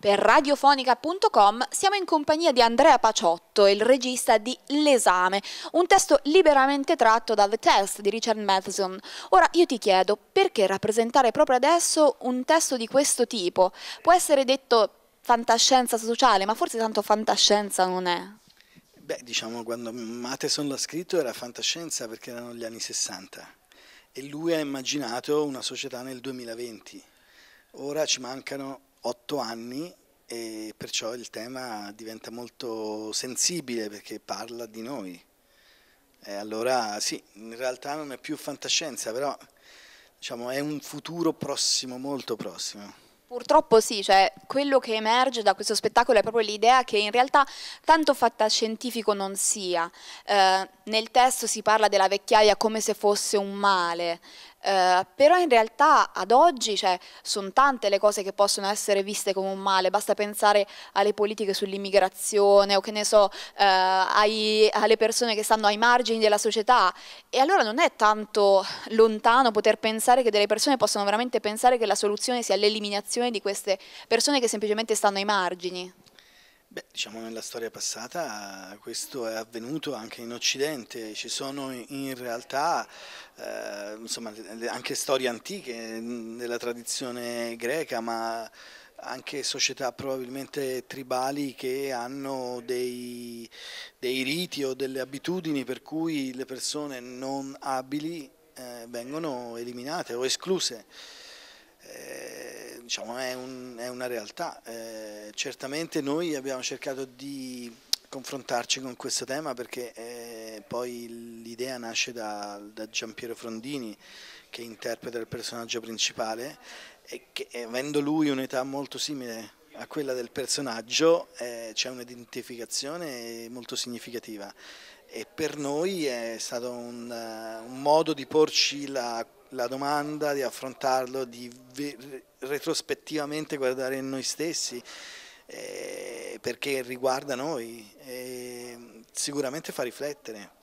Per radiofonica.com siamo in compagnia di Andrea Paciotto, il regista di L'esame, un testo liberamente tratto da The Test di Richard Matheson. Ora io ti chiedo, perché rappresentare proprio adesso un testo di questo tipo? Può essere detto fantascienza sociale, ma forse tanto fantascienza non è. Beh, diciamo quando Matheson l'ha scritto era fantascienza perché erano gli anni 60 e lui ha immaginato una società nel 2020. Ora ci mancano otto anni e perciò il tema diventa molto sensibile perché parla di noi. E allora sì, in realtà non è più fantascienza, però diciamo, è un futuro prossimo, molto prossimo. Purtroppo sì, cioè, quello che emerge da questo spettacolo è proprio l'idea che in realtà tanto fatta scientifico non sia. Eh, nel testo si parla della vecchiaia come se fosse un male, eh, però in realtà ad oggi cioè, sono tante le cose che possono essere viste come un male, basta pensare alle politiche sull'immigrazione o che ne so, eh, ai, alle persone che stanno ai margini della società e allora non è tanto lontano poter pensare che delle persone possano veramente pensare che la soluzione sia l'eliminazione di queste persone che semplicemente stanno ai margini. Beh, diciamo nella storia passata questo è avvenuto anche in Occidente, ci sono in realtà eh, insomma, anche storie antiche mm, della tradizione greca, ma anche società probabilmente tribali che hanno dei, dei riti o delle abitudini per cui le persone non abili eh, vengono eliminate o escluse. Eh, diciamo, è, un, è, una realtà. Eh, certamente noi abbiamo cercato di confrontarci con questo tema perché eh, poi l'idea nasce da, da Giampiero Frondini che interpreta il personaggio principale e che avendo lui un'età molto simile a quella del personaggio eh, c'è un'identificazione molto significativa e per noi è stato un, eh, un modo di porci la la domanda, di affrontarlo, di retrospettivamente guardare in noi stessi eh, perché riguarda noi, eh, sicuramente fa riflettere.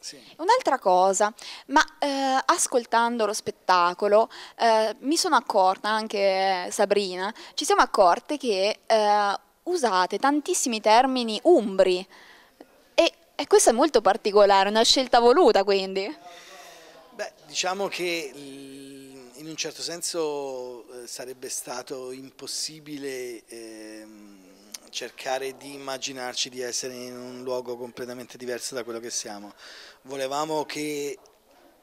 Sì. Un'altra cosa, ma eh, ascoltando lo spettacolo eh, mi sono accorta, anche eh, Sabrina, ci siamo accorte che eh, usate tantissimi termini umbri e, e questo è molto particolare, una scelta voluta quindi. Beh, diciamo che in un certo senso eh, sarebbe stato impossibile ehm, cercare di immaginarci di essere in un luogo completamente diverso da quello che siamo. Volevamo che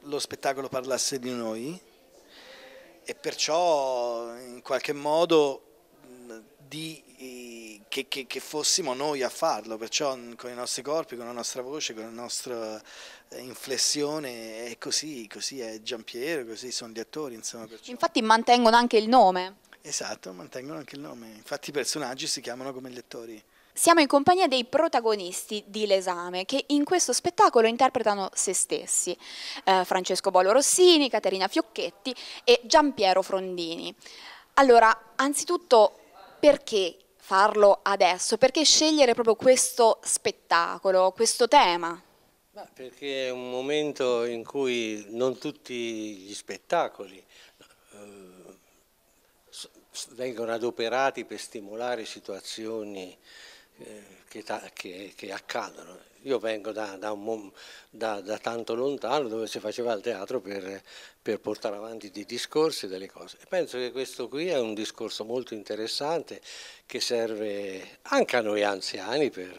lo spettacolo parlasse di noi e perciò in qualche modo di che, che, che, fossimo noi a farlo, perciò mm, con i nostri corpi, con la nostra voce, con la nostra eh, inflessione è così, così è Giampiero, così sono gli attori. Insomma, Infatti mantengono anche il nome. Esatto, mantengono anche il nome, infatti i personaggi si chiamano come gli attori. Siamo in compagnia dei protagonisti di L'esame, che in questo spettacolo interpretano se stessi, eh, Francesco Bolo Rossini, Caterina Fiocchetti e Giampiero Frondini. Allora, anzitutto, perché farlo adesso? Perché scegliere proprio questo spettacolo, questo tema? perché è un momento in cui non tutti gli spettacoli eh, vengono adoperati per stimolare situazioni eh, che, che, che accadono. Io vengo da, da, un, da, da, tanto lontano dove si faceva il teatro per, per, portare avanti dei discorsi, e delle cose. E penso che questo qui è un discorso molto interessante che serve anche a noi anziani per,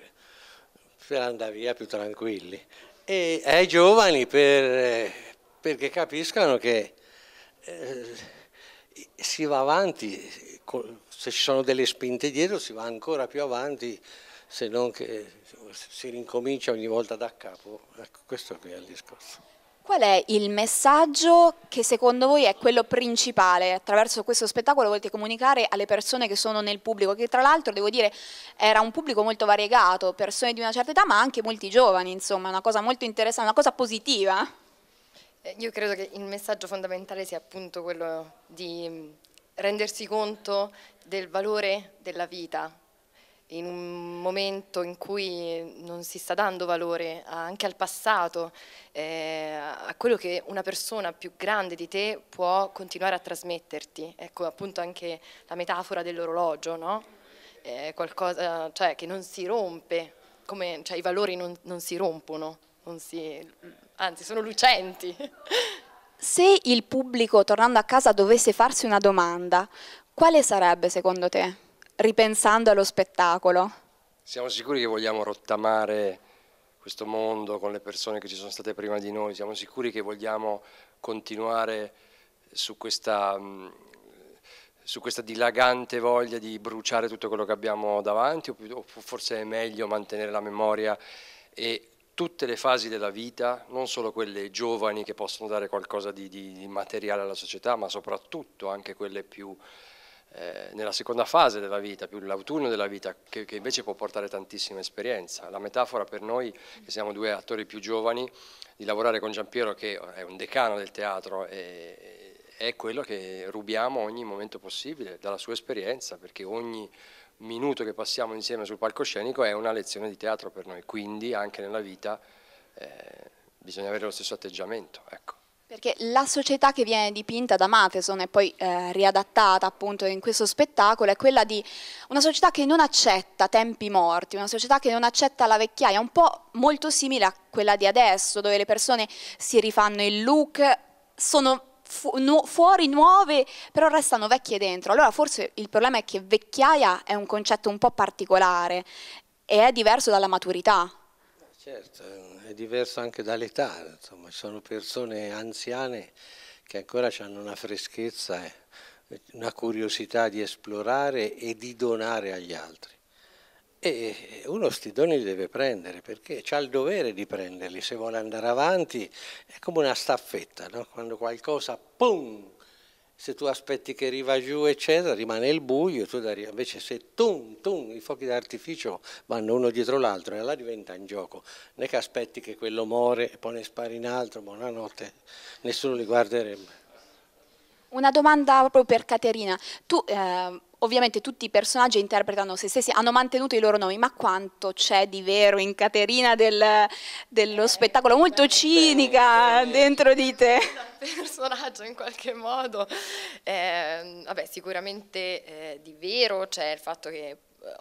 per andare via più tranquilli e ai giovani per, perché capiscano che eh, si va avanti, se ci sono delle spinte dietro si va ancora più avanti se non che si rincomincia ogni volta da capo. Ecco, questo qui è il discorso. Qual è il messaggio che secondo voi è quello principale attraverso questo spettacolo volete comunicare alle persone che sono nel pubblico, che tra l'altro devo dire era un pubblico molto variegato, persone di una certa età ma anche molti giovani, insomma, una cosa molto interessante, una cosa positiva? Eh, io credo che il messaggio fondamentale sia appunto quello di mm, rendersi conto del valore della vita, in un momento in cui non si sta dando valore anche al passato, eh, a quello che una persona più grande di te può continuare a trasmetterti. Ecco appunto anche la metafora dell'orologio, no? eh, qualcosa cioè, che non si rompe, come, cioè, i valori non, non si rompono, non si, anzi sono lucenti. Se il pubblico tornando a casa dovesse farsi una domanda, quale sarebbe secondo te? ripensando allo spettacolo. Siamo sicuri che vogliamo rottamare questo mondo con le persone che ci sono state prima di noi, siamo sicuri che vogliamo continuare su questa, mm, su questa dilagante voglia di bruciare tutto quello che abbiamo davanti, o forse è meglio mantenere la memoria e tutte le fasi della vita, non solo quelle giovani che possono dare qualcosa di, di, di materiale alla società, ma soprattutto anche quelle più eh, nella seconda fase della vita, più l'autunno della vita, che, che, invece può portare tantissima esperienza. La metafora per noi, che siamo due attori più giovani, di lavorare con Giampiero, che è un decano del teatro, è, è quello che rubiamo ogni momento possibile dalla sua esperienza, perché ogni minuto che passiamo insieme sul palcoscenico è una lezione di teatro per noi, quindi anche nella vita eh, bisogna avere lo stesso atteggiamento. Ecco. Perché la società che viene dipinta da Matheson e poi eh, riadattata appunto in questo spettacolo è quella di una società che non accetta tempi morti, una società che non accetta la vecchiaia, un po' molto simile a quella di adesso, dove le persone si rifanno il look, sono fu nu fuori nuove, però restano vecchie dentro. Allora forse il problema è che vecchiaia è un concetto un po' particolare e è diverso dalla maturità. Certo, è diverso anche dall'età, insomma, ci sono persone anziane che ancora hanno una freschezza, una curiosità di esplorare e di donare agli altri. E uno sti doni li deve prendere perché ha il dovere di prenderli se vuole andare avanti, è come una staffetta, no? quando qualcosa, pum, se tu aspetti che arriva giù eccetera rimane il buio tu da arrivi. invece se tum tum i fuochi d'artificio vanno uno dietro l'altro e là diventa un gioco non è che aspetti che quello muore e poi ne spari in altro buonanotte nessuno li guarderebbe una domanda proprio per Caterina tu eh, Ovviamente tutti i personaggi interpretano se stessi, hanno mantenuto i loro nomi, ma quanto c'è di vero in Caterina del, dello eh, spettacolo, molto eh, cinica eh, dentro di te? personaggio in qualche modo, ehm, vabbè sicuramente eh, di vero c'è il fatto che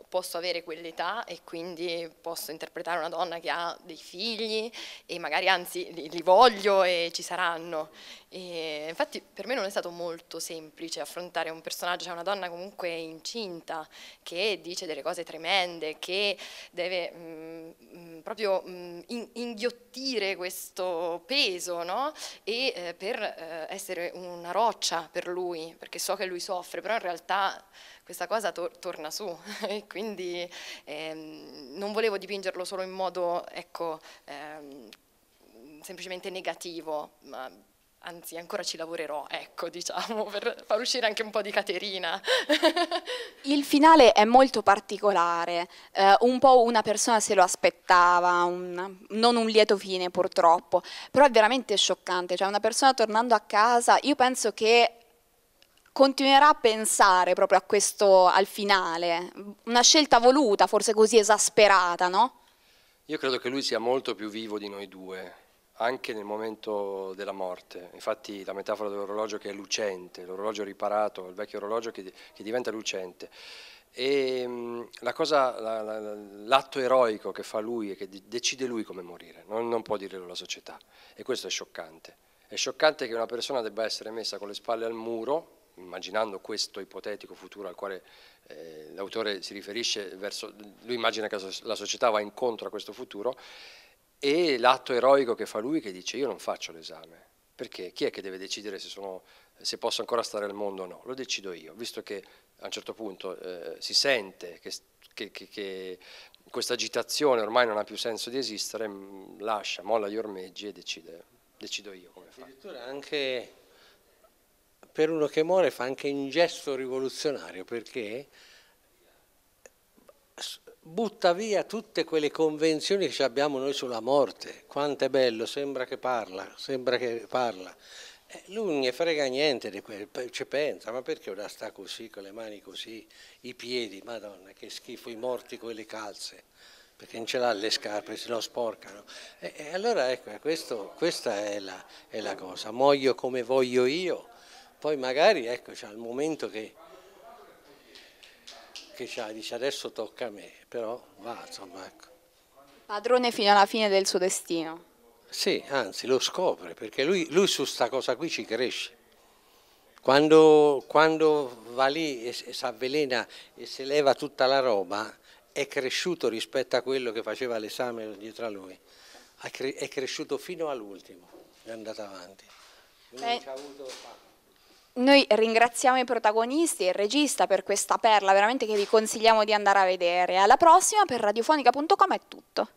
posso avere quell'età e quindi posso interpretare una donna che ha dei figli e magari anzi li, li voglio e ci saranno. E infatti per me non è stato molto semplice affrontare un personaggio, cioè una donna comunque incinta che dice delle cose tremende, che deve mh, mm, mm, proprio mh, mm, in, inghiottire questo peso no? e eh, per eh, essere una roccia per lui, perché so che lui soffre, però in realtà questa cosa tor torna su e quindi ehm, non volevo dipingerlo solo in modo ecco, ehm, semplicemente negativo, ma anzi ancora ci lavorerò, ecco, diciamo, per far uscire anche un po' di Caterina. Il finale è molto particolare, eh, un po' una persona se lo aspettava, un, non un lieto fine purtroppo, però è veramente scioccante, cioè una persona tornando a casa, io penso che continuerà a pensare proprio a questo al finale? Una scelta voluta, forse così esasperata, no? Io credo che lui sia molto più vivo di noi due, anche nel momento della morte. Infatti la metafora dell'orologio che è lucente, l'orologio riparato, il vecchio orologio che, che diventa lucente. E la cosa, l'atto la, eroico che fa lui è che decide lui come morire, non, non può dirlo la società. E questo è scioccante. È scioccante che una persona debba essere messa con le spalle al muro immaginando questo ipotetico futuro al quale eh, l'autore si riferisce, verso, lui immagina che la società va incontro a questo futuro, e l'atto eroico che fa lui che dice io non faccio l'esame, perché chi è che deve decidere se, sono, se posso ancora stare al mondo o no? Lo decido io, visto che a un certo punto eh, si sente che, che, che, che questa agitazione ormai non ha più senso di esistere, lascia, molla gli ormeggi e decide, decido io come fare. Addirittura anche per uno che muore fa anche un gesto rivoluzionario perché butta via tutte quelle convenzioni che abbiamo noi sulla morte. Quanto è bello, sembra che parla, sembra che parla. Eh, lui non ne frega niente di quello, ci pensa, ma perché ora sta così, con le mani così, i piedi, madonna, che schifo, i morti con le calze, perché non ce l'ha le scarpe, se no sporcano. E, e allora ecco, questo, questa è la, è la cosa, muoio come voglio io, poi magari, ecco, c'è il momento che, che dice adesso tocca a me, però va, insomma, ecco. Padrone fino alla fine del suo destino. Sì, anzi lo scopre, perché lui, lui su sta cosa qui ci cresce. Quando, quando va lì e, e si avvelena e si leva tutta la roba, è cresciuto rispetto a quello che faceva l'esame dietro a lui. È, cresciuto fino all'ultimo, è andato avanti. Quindi eh. Noi ringraziamo i protagonisti e il regista per questa perla, veramente che vi consigliamo di andare a vedere. Alla prossima, per radiofonica.com è tutto.